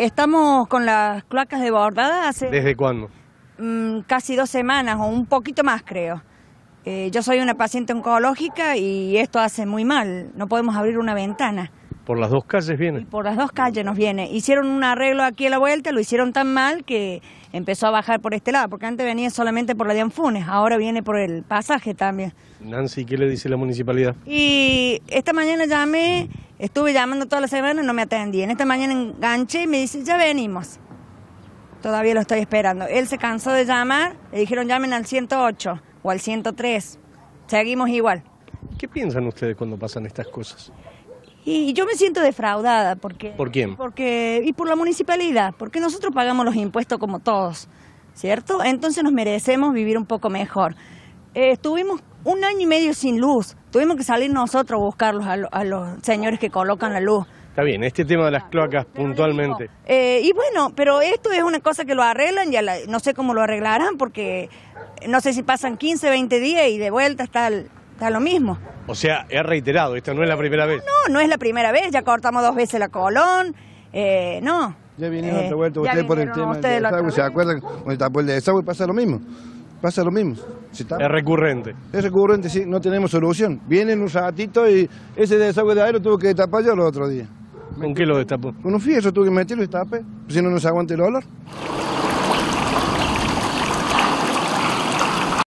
Estamos con las cloacas desbordadas hace... ¿Desde cuándo? Mm, casi dos semanas o un poquito más creo. Eh, yo soy una paciente oncológica y esto hace muy mal. No podemos abrir una ventana. Por las dos calles viene. por las dos calles nos viene. Hicieron un arreglo aquí a la vuelta, lo hicieron tan mal que empezó a bajar por este lado, porque antes venía solamente por la de Anfunes, ahora viene por el pasaje también. Nancy, ¿qué le dice la municipalidad? Y esta mañana llamé, estuve llamando toda la semana, no me atendí. En Esta mañana enganché y me dice, ya venimos. Todavía lo estoy esperando. Él se cansó de llamar, le dijeron llamen al 108 o al 103. Seguimos igual. ¿Qué piensan ustedes cuando pasan estas cosas? Y yo me siento defraudada porque... ¿Por quién? Porque, y por la municipalidad, porque nosotros pagamos los impuestos como todos, ¿cierto? Entonces nos merecemos vivir un poco mejor. Eh, estuvimos un año y medio sin luz, tuvimos que salir nosotros a buscarlos a, los señores que colocan la luz. Está bien, este tema de las cloacas puntualmente. Eh, y bueno, pero esto es una cosa que lo arreglan, ya no sé cómo lo arreglarán porque no sé si pasan 15, 20 días y de vuelta está el, da lo mismo. O sea, he reiterado, esta no es la primera vez. No, no es la primera vez, ya cortamos dos veces la colón, eh, no. Ya vinieron eh, otra vuelta ustedes por el tema del desagüe, ¿se acuerdan? Con el desagüe pasa lo mismo, pasa lo mismo. Es recurrente. Es recurrente, sí, no tenemos solución. Vienen un ratito y ese desagüe de aire tuvo que tapar yo el otro día. ¿Con qué lo destapó? Con un fierro tuve que meterlo y tapé, si no, no se aguanta el olor.